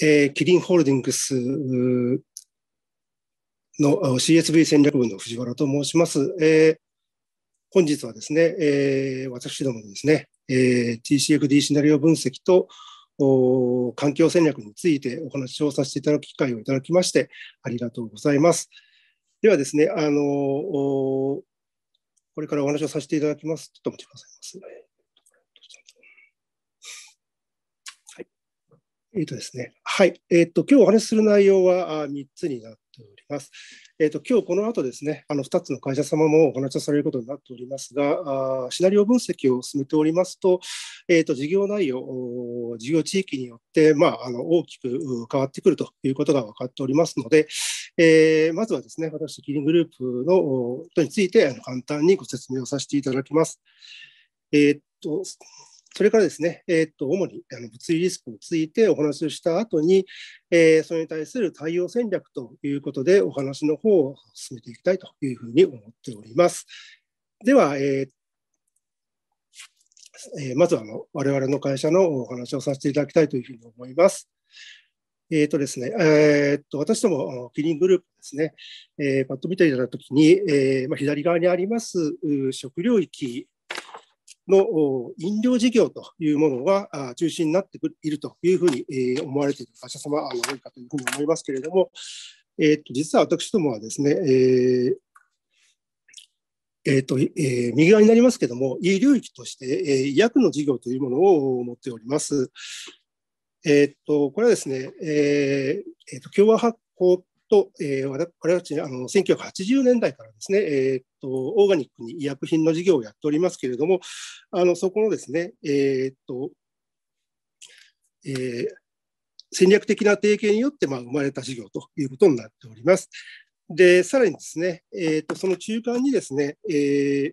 えー、キリンホールディングスの CSV 戦略部の藤原と申します。えー、本日はですね、えー、私どものですね、えー、TCFD シナリオ分析と環境戦略についてお話をさせていただく機会をいただきまして、ありがとうございます。ではですね、あのこれからお話をさせていただきます。ちょっとくださいえっ、ー、とですね、はい、えっ、ー、と、今日お話しする内容は3つになっております。えっ、ー、と、今日この後ですね、あの2つの会社様もお話しされることになっておりますが、あシナリオ分析を進めておりますと、えっ、と、事業内容、事業地域によって、まあ、あの大きく変わってくるということが分かっておりますので、えまずはですね、私、キリングループのことについて、あの簡単にご説明をさせていただきます。えっと、それからですね、えー、っと主にあの物理リスクについてお話をした後に、えー、それに対する対応戦略ということでお話の方を進めていきたいというふうに思っております。では、えー、まずはあの我々の会社のお話をさせていただきたいというふうに思います。えーとですねえー、っと私ども、キリングループですね、えー、パッと見ていただいたときに、えーまあ、左側にあります食料域の飲料事業というものが中心になっているというふうに思われている会社様が多いかというふうに思いますけれども、えー、と実は私どもはですね、えーえーとえー、右側になりますけれども、医療域として、えー、医薬の事業というものを持っております。えー、っとこれはですね、えーえー、と共和発行と、えー、我々はあの1980年代からですね、えーと、オーガニックに医薬品の事業をやっておりますけれども、あのそこのですね、えーとえー、戦略的な提携によって、まあ、生まれた事業ということになっております。で、さらにですね、えーと、とその中間にですね、えー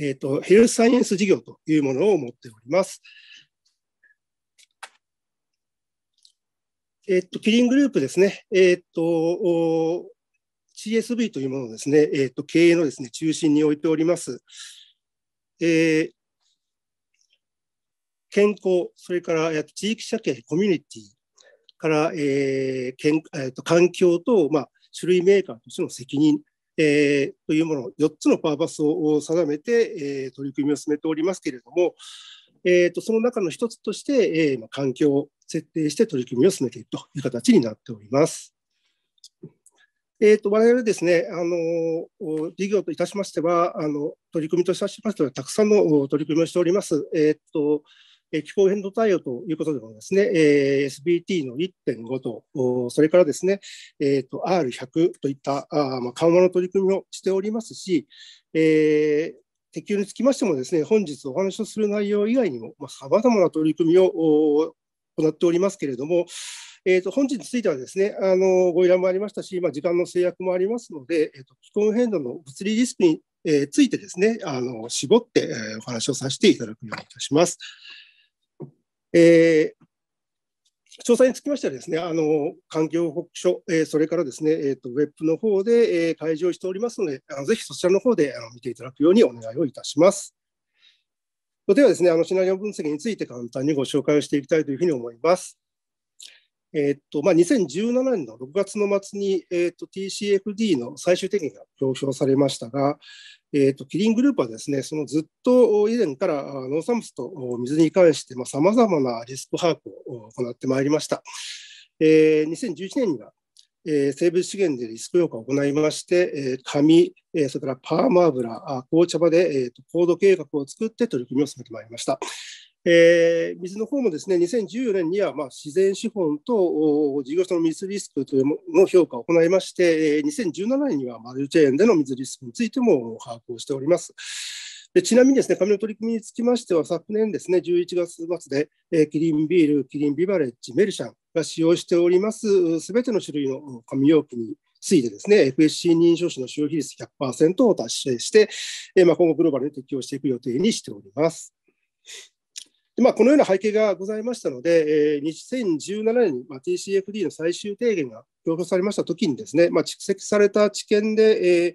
えーとヘルスサイエンス事業というものを持っております。えっと、キリングループですね、えっと、CSV というものをですね、えっと、経営のですね、中心に置いております。えー、健康、それから地域社会、コミュニティから、えーけんえー、と環境と、まあ、種類メーカーとしての責任、えー、というもの、4つのパーパスを定めて、えー、取り組みを進めておりますけれども、えーと、その中の1つとして、えー、環境設定して取り組みを進めているという形になっております。えーと、我々ですね、あの事業といたしましては、あの取り組みといたしましては、たくさんの取り組みをしております。えーと、と気候変動対応ということでもですね、えー、SBT の1.5と、それからですね、えーと、R100 といったあ、まあ、緩和の取り組みをしておりますし、えー、適用につきましてもですね、本日お話をする内容以外にも、まあ、様々な取り組みを行っておりますけれども、えー、と本日についてはですねあのご依頼もありましたし、まあ、時間の制約もありますので、えーと、気候変動の物理リスクに、えー、ついてですねあの絞って、えー、お話をさせていただくようにいたします。えー詳細につきましてはですね、あの環境報告書、えー、それからですね、えーと、ウェブの方で、えー、開示をしておりますので、あのぜひそちらの方であの見ていただくようにお願いをいたします。ではですね、あのシナリオ分析について簡単にご紹介をしていきたいというふうに思います。えっとまあ、2017年の6月の末に、えっと、TCFD の最終的にが表彰されましたが、えっと、キリングループはですね、そのずっと以前から農産物と水に関してさまざ、まなリスク把握を行ってまいりました。えー、2011年にはえー、生物資源でリスク評価を行いまして、えー、紙、えー、それからパーマ油、紅茶葉で、えー、高度計画を作って取り組みを進めてまいりました。えー、水の方もですね2014年には、まあ、自然資本と事業者の水リスクというの評価を行いまして、えー、2017年にはマルチェーンでの水リスクについても把握をしております。でちなみにですね、紙の取り組みにつきましては、昨年ですね、11月末で、えー、キリンビール、キリンビバレッジ、メルシャン、が使用しておりますすべての種類の紙容器についてですね、FSC 認証紙の使用比率100%を達成して、えまあ、今後グローバルに適用していく予定にしております。まあ、このような背景がございましたので、えー、2017年に、まあ、TCFD の最終提言が表表されましたときにですね、まあ、蓄積された知見で、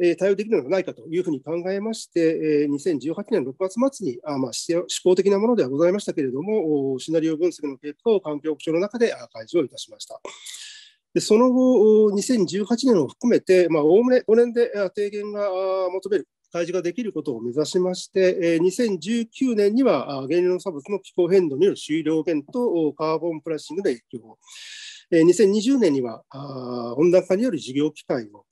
えー、対応できるのではないかというふうに考えまして、えー、2018年6月末にあ、まあ、思考的なものではございましたけれども、シナリオ分析の結果を環境局長の中で開示をいたしました。でその後、2018年を含めて、まあ、おおむね5年で提言が求める開示ができることを目指しまして、え2019年には原料の産物の気候変動による終了減とカーボンプライシングの影響、え2020年には温暖化による事業機会を、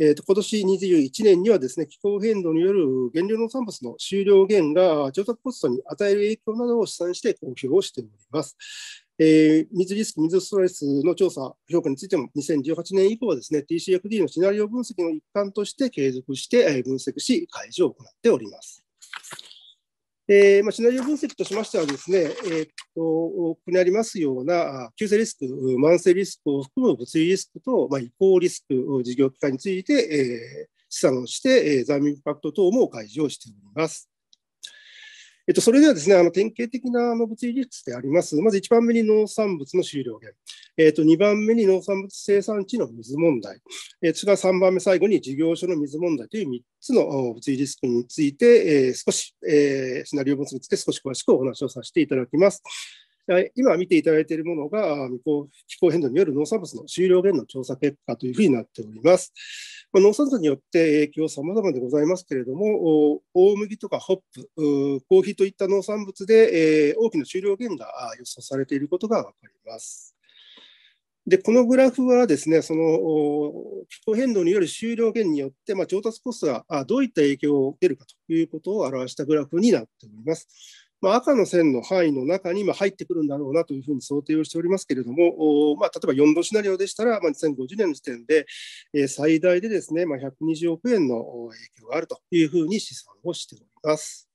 えーと、今年21年にはですね気候変動による原料の産物の終了減が調達コストに与える影響などを試算して公表をしております。えー、水リスク、水ストレスの調査、評価についても2018年以降はですね、TCFD のシナリオ分析の一環として継続して、え分析し、開示を行っております。えーまあ、シナリオ分析としましてはですね、えー、とここにありますような急性リスク、慢性リスクを含む物理リスクと、まあ、移行リスク、事業機関について、えー、試算をして、えー、財務インパクト等も開示をしております。っと、それではですね、あの典型的なあの物理技術であります。まず1番目に農産物の収量源。えっと、2番目に農産物生産地の水問題。えそれから3番目、最後に事業所の水問題という3つの物理リスクについて、えー、少し、えー、シナリオ分析について少し詳しくお話をさせていただきます。今見ていただいているものが気候変動による農産物の収量源の調査結果というふうになっております。まあ、農産物によって影響さまざまでございますけれども、大麦とかホップ、コーヒーといった農産物で、えー、大きな収量減が予想されていることが分かります。でこのグラフはですねその気候変動による収量減によって、まあ、調達コストがどういった影響を受けるかということを表したグラフになっております。まあ、赤の線の範囲の中に入ってくるんだろうなというふうに想定をしておりますけれども、まあ、例えば4度シナリオでしたら、まあ、2050年の時点で、え最大でですね、まあ、120億円の影響があるというふうに試算をしております。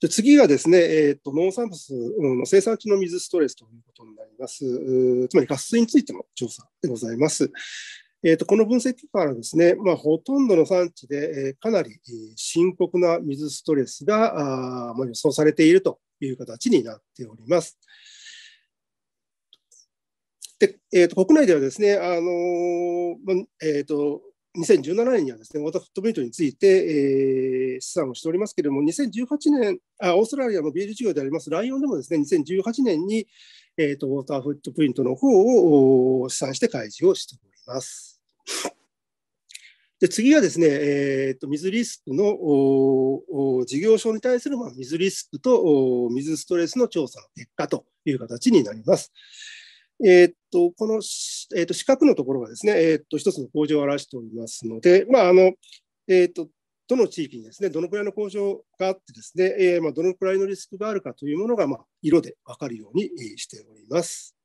で次がですね、えーと、農産物の生産地の水ストレスということになります。つまり、ガス水についての調査でございます。えーと、この分析からですね、まあ、ほとんどの産地で、えー、かなり深刻な水ストレスがあ、まあ、予想されているという形になっております。でえーと、国内ではですね、あのまあえーと、2017年にはですね、ウォーターフットプリントについて、えー、試算をしておりますけれども、2018年あ、オーストラリアのビール事業であります、ライオンでもですね、2018年に、えー、とウォーターフットプリントの方を試算して開示をしております。ます。で次はですね、えーと、水リスクの事業所に対する、ま水リスクと水ストレスの調査の結果という形になります。えー、っとこの、えー、っと四角のところがですね、えー、っと一つの工場を表しておりますので、まああのえっとどの地域にですねどのくらいの工場があってですね、えまあ、どのくらいのリスクがあるかというものが、まあ、色で分かるようにしております。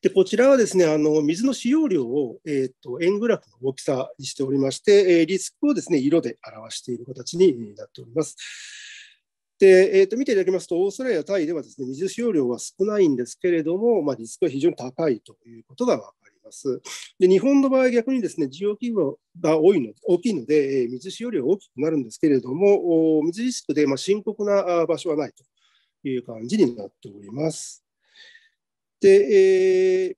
でこちらはですねあの水の使用量を、えーと、円グラフの大きさにしておりまして、えー、リスクをですね色で表している形になっております。でえーと、見ていただきますと、オーストラリア、タイではですね水使用量は少ないんですけれども、まあ、リスクは非常に高いということが分かります。で日本の場合、逆にですね需要規模が多いの大きいので、えー、水使用量が大きくなるんですけれども、水リスクでまあ深刻な場所はないという感じになっております。で、え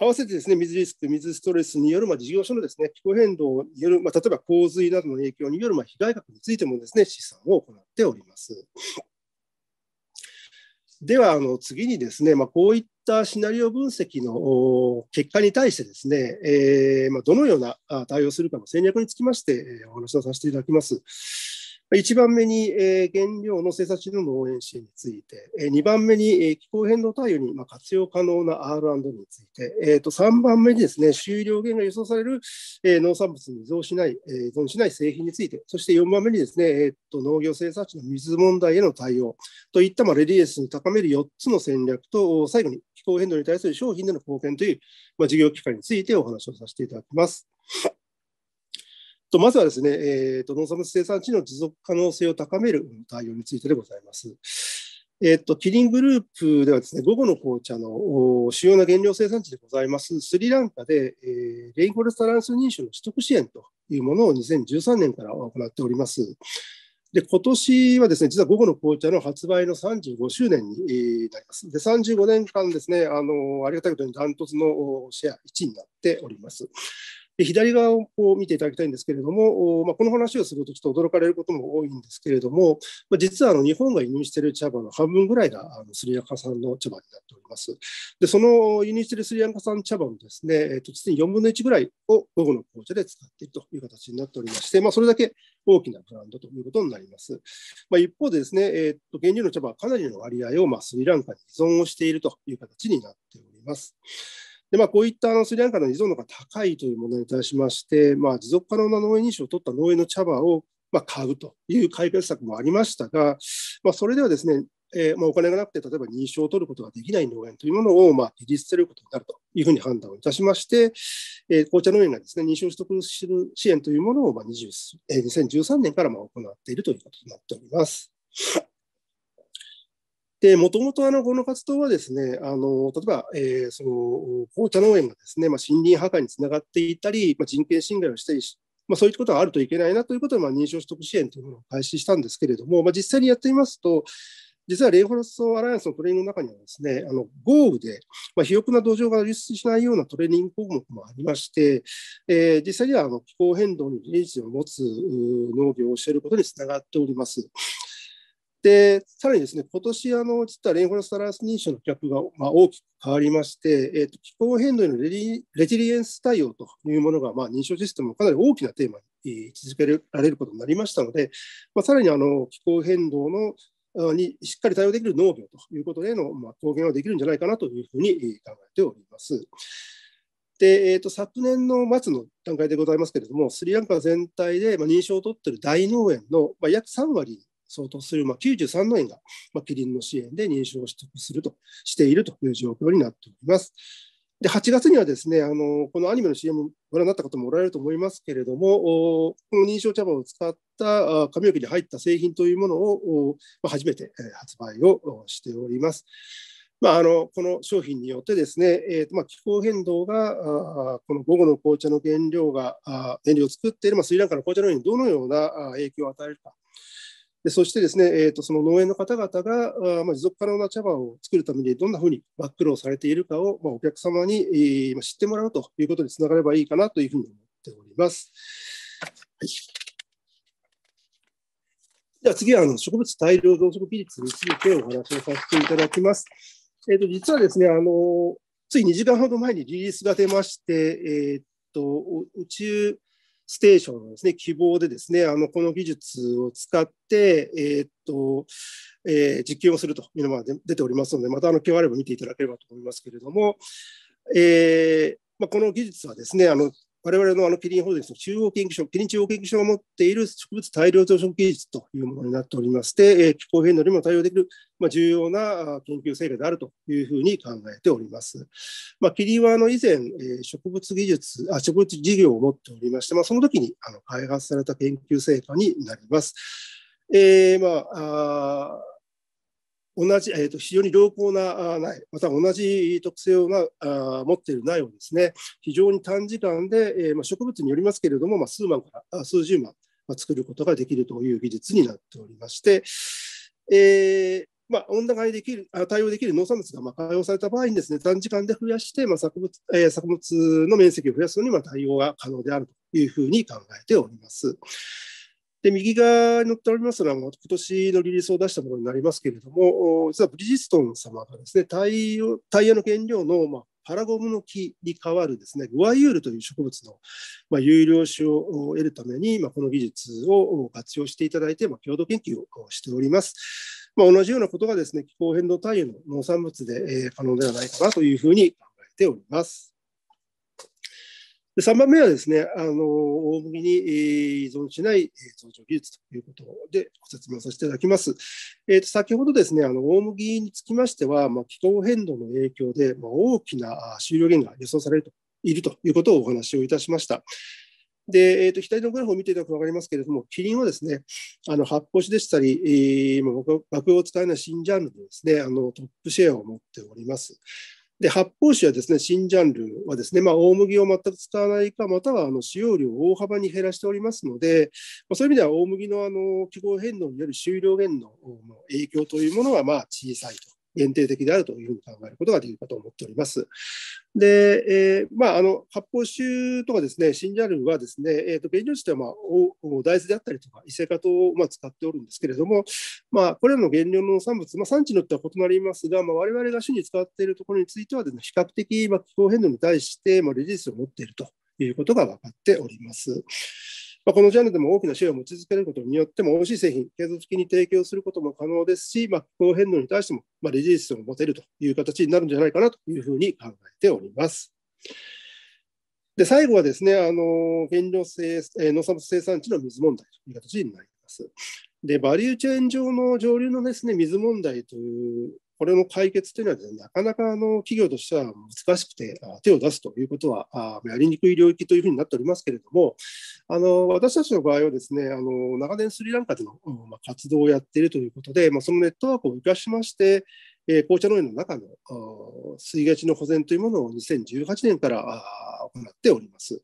ー、合わせてですね、水リスク、水ストレスによる、まあ、事業所のですね、気候変動による、まあ、例えば洪水などの影響による、まあ、被害額についてもですね、試算を行っております。では、あの次にですね、まあ、こういったシナリオ分析の結果に対してですね、えーまあ、どのような対応するかの戦略につきまして、お話をさせていただきます。1番目に、えー、原料の生産地の農園支援について、えー、2番目に、えー、気候変動対応に、まあ、活用可能な R&D について、えーと、3番目にですね収量源が予想される、えー、農産物に依存しない、えー、依存しない製品について、そして4番目にですね、えーと、と農業生産地の水問題への対応といった、まあ、レディエスに高める4つの戦略と、最後に気候変動に対する商品での貢献という、まあ、事業機会についてお話をさせていただきます。とまずはですね、えーと、農産物生産地の持続可能性を高める対応についてでございます。えっ、と、キリングループではですね、午後の紅茶の主要な原料生産地でございますスリランカで、えー、レインフォレストランス認証の取得支援というものを2013年から行っております。で、今年はですね、実は午後の紅茶の発売の35周年になります。で、35年間ですね、あの、ありがたいことにダントツのシェア1位になっております。で左側を見ていただきたいんですけれども、まあ、この話をするとちょっと驚かれることも多いんですけれども、まあ、実はあの日本が輸入している茶葉の半分ぐらいがあのスリランカ産の茶葉になっております。で、その輸入しているスリランカ産茶葉のですね、えっと、実に4分の1ぐらいを午後の紅茶で使っているという形になっておりまして、まあ、それだけ大きなブランドということになります。まあ、一方でですね、えっと、原料の茶葉はかなりの割合をまあスリランカに依存をしているという形になっております。でまあ、こういったあのスリランカの依存度が高いというものに対しまして、まあ、持続可能な農園認証を取った農園の茶葉をまあ買うという解決策もありましたが、まあ、それではですね、えーまあ、お金がなくて、例えば認証を取ることができない農園というものを、まあ、リリーることになるというふうに判断をいたしまして、えー、紅茶農園がですね、認証取得する支援というものを、まあ、20えー、2013年からまあ行っているということになっております。で、もともとあのこの活動はですね、あの例えば、えー、その紅茶農園がですね、まあ、森林破壊につながっていたり、まあ、人権侵害をしたりし、まあ、そういったことがあるといけないなということで、まあ、認証取得支援というものを開始したんですけれども、まあ、実際にやってみますと、実はレイフォレストアライアンスのトレーニングの中にはですね、あの豪雨で、まあ、肥沃な土壌が流出しないようなトレーニング項目もありまして、えー、実際にはあの気候変動に技術を持つ農業を教えることにつながっております。で、さらにですね、今年、あの、実はレインフォレストラース認証の客が、まあ、大きく変わりまして、えーと、気候変動へのレジリエンス対応というものが、まあ、認証システムもかなり大きなテーマに位置づけられることになりましたので、まあ、さらにあの気候変動のにしっかり対応できる農業ということでの、まあ、貢献はできるんじゃないかなというふうに考えております。で、えーと、昨年の末の段階でございますけれども、スリランカ全体で、まあ、認証を取っている大農園の、まあ、約3割相当する、まあ、93の円が、まあ、キリンの支援で認証を取得するとしているという状況になっております。で8月にはですねあのこのアニメの CM ご覧になった方もおられると思いますけれども、この認証茶葉を使った髪の毛に入った製品というものをまあ、初めて発売をしております。まあ、あのこの商品によってですね、えーまあ、気候変動があこの午後の紅茶の原料があ原料を作っている、まあ、スリランカの紅茶のようにどのような影響を与えるかでそしてですね、えーと、その農園の方々があ、まあ、持続可能な茶葉を作るためにどんなふうにバックローされているかを、まあ、お客様に、えー、知ってもらうということにつながればいいかなというふうに思っております。はい、では次はあの植物大量増殖技術についてお話をさせていただきます。えーと、実はですねあの、つい2時間ほど前にリリースが出まして、えーと宇宙ステーションのですね、希望でですね、あの、この技術を使って、えー、っと、えー、実験をするというのが出ておりますので、またあの、今日あれば見ていただければと思いますけれども、えー、まあ、この技術はですね、あの、我々のあのキリンホールディングスの中央研究所、キリン中央研究所が持っている植物大量増殖技術というものになっておりまして、気候変動にも対応できる、まあ、重要な研究成果であるというふうに考えております。まあ、キリンはあの以前、植物技術あ、植物事業を持っておりまして、まあ、その時にあの開発された研究成果になります。えーまあ同じ、えーと、非常に良好な苗、また同じ特性をあ持っている苗をですね、非常に短時間で、えー、まあ、植物によりますけれども、まあ、数万から数十万、まあ、作ることができるという技術になっておりまして、えー、まあ、温暖化にできる対応できる農産物がまあ開放された場合にです、ね、短時間で増やして、まあ作物えー、作物の面積を増やすのにまあ対応が可能であるというふうに考えております。で、右側に載っておりますのは、今年のリリースを出したものになりますけれども、実はブリヂストン様がですね、タイタイヤの原料の、まあ、パラゴムの木に代わるですね、グワイユールという植物の、まあ、有料種を得るために、まあ、この技術を活用していただいて、まあ、共同研究をしております。まあ、同じようなことがですね、気候変動対応の農産物で、えー、可能ではないかなというふうに考えております。で3番目はですね、あの大麦に依存しない増長技術ということでご説明させていただきます。えー、と先ほどですね、あの大麦につきましては、まあ、気候変動の影響で、まあ、大きな収量減が予想されるといるということをお話をいたしました。で、えーと、左のグラフを見ていただくと分かりますけれども、キリンはですね、あの発泡酒でしたり、えー、爆を使えない新ジャンルでですね、あのトップシェアを持っております。で発泡酒はですね新ジャンルはですね、まあ、大麦を全く使わないかまたはあの使用量を大幅に減らしておりますので、まあ、そういう意味では大麦のあの気候変動による収量減の影響というものはまあ小さいと。限定的であるというふうに考えることができるかと思っております。で、えー、まあ、あの、発泡酒とかですね、新ジャルはですね、えー、と、原料としては、まあ、大豆であったりとか、異性化糖を、まあ、使っておるんですけれども、まあ、これらの原料の産物、まあ、産地によっては異なりますが、まあ、我々が主に使っているところについてはですね、比較的、まあ、気候変動に対して、まあ、レジスを持っているということが分かっております。まあ、このジャンルでも大きなシェアを持ち続けることによっても、美味しい製品、継続的に提供することも可能ですし、まあ、気候変動に対しても、まあ、レジリスを持てるという形になるんじゃないかなというふうに考えております。で最後はですね、あの原料生農産物生産地の水問題という形になります。で、バリューチェーン上の上流のですね、水問題というこれの解決というのはです、ね、なかなかあの企業としては難しくて、手を出すということはやりにくい領域というふうになっておりますけれども、あの私たちの場合はです、ね、あの長年スリランカでの活動をやっているということで、まあ、そのネットワークを生かしまして、え紅茶農園の中の水害地の保全というものを2018年から行っております。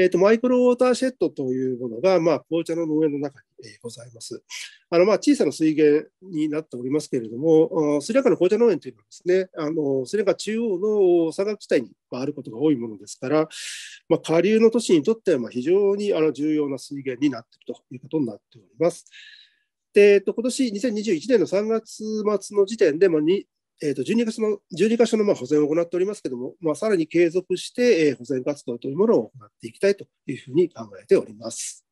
えーと、マイクロウォーターシェットというものが、まあ、紅茶の農園の中に、えー、ございます。あのまあ、小さな水源になっておりますけれども、スリランカの紅茶農園というのはですね、あのスリランカ中央の山岳地帯にあることが多いものですから、まあ、下流の都市にとってはま非常にあの重要な水源になっているということになっております。で、えっと、今年2021年の3月末の時点で、まあ、えーと、12, 月の12箇所のまあ保全を行っておりますけれども、まあ、さらに継続して、えー、保全活動というものを行っていきたいというふうに考えております。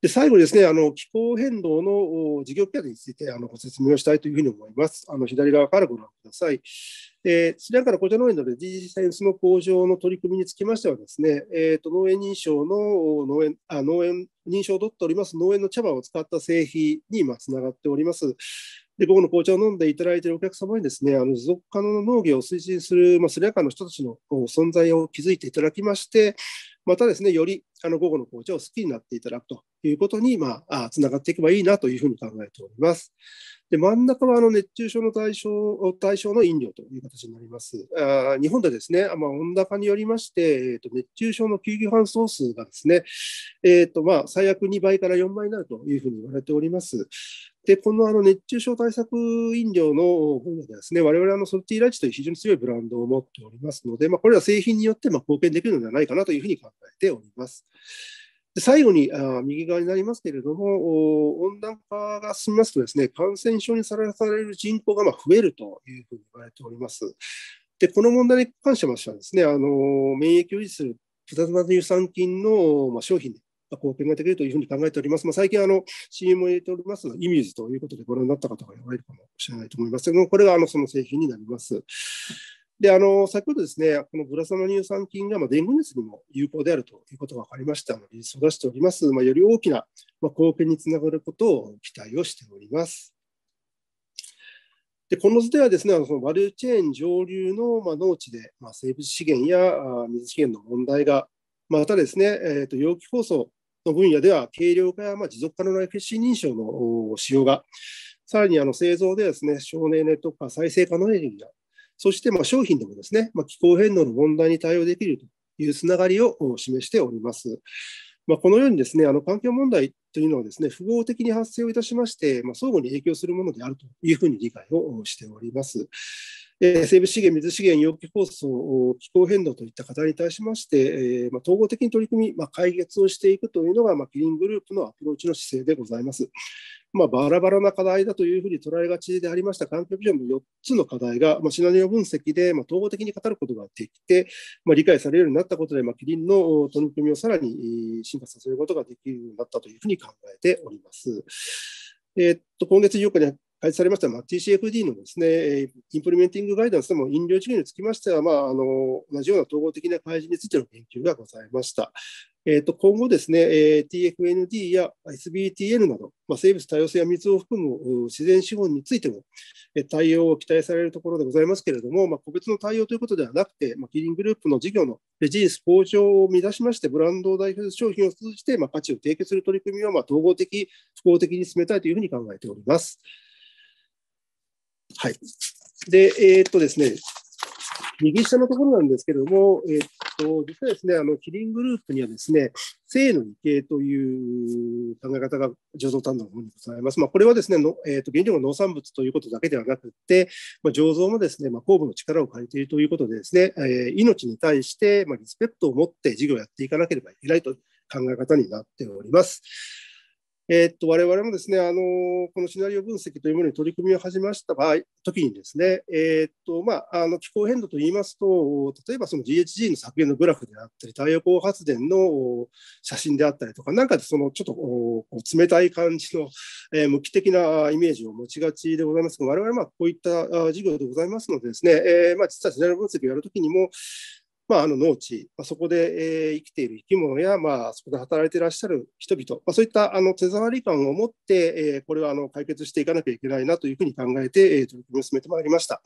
で最後にですねあの気候変動の事業規約についてあのご説明をしたいというふうに思います。あの左側からご覧ください。えー、スリランカの紅茶農園のレ g センスの向上の取り組みにつきましてはですね、えーと、と農園認証の農園あ農園認証を取っております農園の茶葉を使った製品に今つながっております。で、午後の紅茶を飲んでいただいているお客様にですね、あの持続可能な農業を推進する、まあ、スリラカの人たちの存在を築いていただきまして、またですね、よりあの午後の紅茶を好きになっていただくということに、まあ、つながっていけばいいなというふうに考えております。で真ん中はあの熱中症の対象対象の飲料という形になります。あ日本でですね、まあ、温暖化によりまして、えーと、熱中症の救急搬送数がですね、えーとまあ、最悪2倍から4倍になるというふうに言われております。で、このあの熱中症対策飲料の分野でですね、我々あのソルティーライチという非常に強いブランドを持っておりますので、まあ、これは製品によってま貢献できるのではないかなというふうに考えております。で最後にあ右側になりますけれども、温暖化が進みますとですね、感染症にさらされる人口がま増えるというふうに言われております。で、この問題に関しましてはですね、あの免疫を維持するプラズマ乳酸菌の、ま商品で貢献ができるというふうに考えております。まあ、最近あの CM を入れておりますイミューズということでご覧になった方がいられるかもしれないと思いますけども、これがあのその製品になります。であの先ほどですね、このグラサノ乳酸菌が、まあ、デング熱にも有効であるということが分かりましたので、育ちております、まあ、より大きな、まあ、貢献につながることを期待をしております。でこの図ではですね、そのバリューチェーン上流の、まあ、農地で、まあ、生物資源やあ水資源の問題が、またですね、えーと、容器包装の分野では、軽量化や、まあ、持続可能な FSC 認証の使用が、さらにあの製造でですね、省エネとか再生可能エネルギーがそしてま商品でもですね、ま気候変動の問題に対応できるというつながりを示しております。まあ、このようにですね、あの環境問題というのはですね、符号的に発生をいたしまして、まあ、相互に影響するものであるというふうに理解をしております。生物資源、水資源、容器包装、気候変動といった課題に対しまして、まあ、統合的に取り組み、まあ、解決をしていくというのが、まあ、キリングループのアプローチの姿勢でございます。まあ、バラバラな課題だというふうに捉えがちでありました環境ビジョンの4つの課題が、まあ、シナリオ分析で、まあ、統合的に語ることができて、まあ、理解されるようになったことで、まあ、キリンの取り組みをさらに進化させることができるようになったというふうに考えております。えー、っと今月8日に配置されました、まあ、TCFD のですね、インプリメンティングガイダンスでも飲料事業につきましては、まあ、あの同じような統合的な開示についての研究がございました。えーと、今後ですね、えー、TFND や SBTN など、まあ、生物多様性や水を含む自然資本についても、えー、対応を期待されるところでございますけれども、まあ、個別の対応ということではなくて、まあ、キリングループの事業のレジース向上を乱しまして、ブランドを代表する商品を通じて、まあ、価値を提供する取り組みを、まあ、統合的、複合的に進めたいというふうに考えております。はい。で、えー、っとですね、右下のところなんですけれども、えー、っと、実はですね、あの、キリングループにはですね、性の異形という考え方が醸造担当の方にございます。まあ、これはですね、のえー、っと、原料の農産物ということだけではなくて、まあ、醸造もですね、まあ、酵母の力を借りているということでですね、えー、命に対して、まあ、リスペクトを持って事業をやっていかなければいけないという考え方になっております。えー、っと我々もですね、あのこのシナリオ分析というものに取り組みを始めました場合時にですね、えー、っとまあ、あの気候変動といいますと、例えばその GHG の削減のグラフであったり、太陽光発電の写真であったりとか、なんかでそのちょっと冷たい感じの、えー、無機的なイメージを持ちがちでございますが、我々はまこういった事業でございますのでですね、えー、まあ、実はシナリオ分析をやるときにも、まあ、あの農地、まあ、そこで、えー、生きている生き物や、まあ、そこで働いていらっしゃる人々、まあ、そういったあの手触り感を持って、えー、これはあの解決していかなきゃいけないなというふうに考えて、えー、取り組みを進めてまいりました。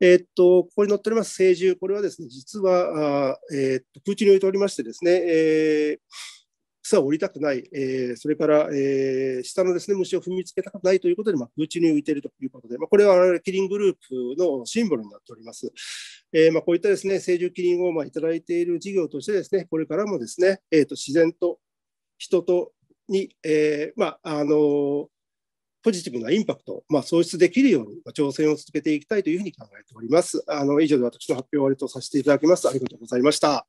えっと、ここに載っております、成獣、これはですね、実は、あえー、っと、空中に置いておりましてですね、えー草を降りたくない、えー、それから、えー、下のです、ね、虫を踏みつけたくないということで、まあ、空中に浮いているということで、まあ、これはキリングループのシンボルになっております。えーまあ、こういったです、ね、成獣キリンをまあいただいている事業としてです、ね、これからもですね、えー、と自然と人とに、えーまああのポジティブなインパクトを、まあ、創出できるように、まあ、挑戦を続けていきたいというふうに考えております。あの以上で私の発表を終わりとさせていただきます。ありがとうございました。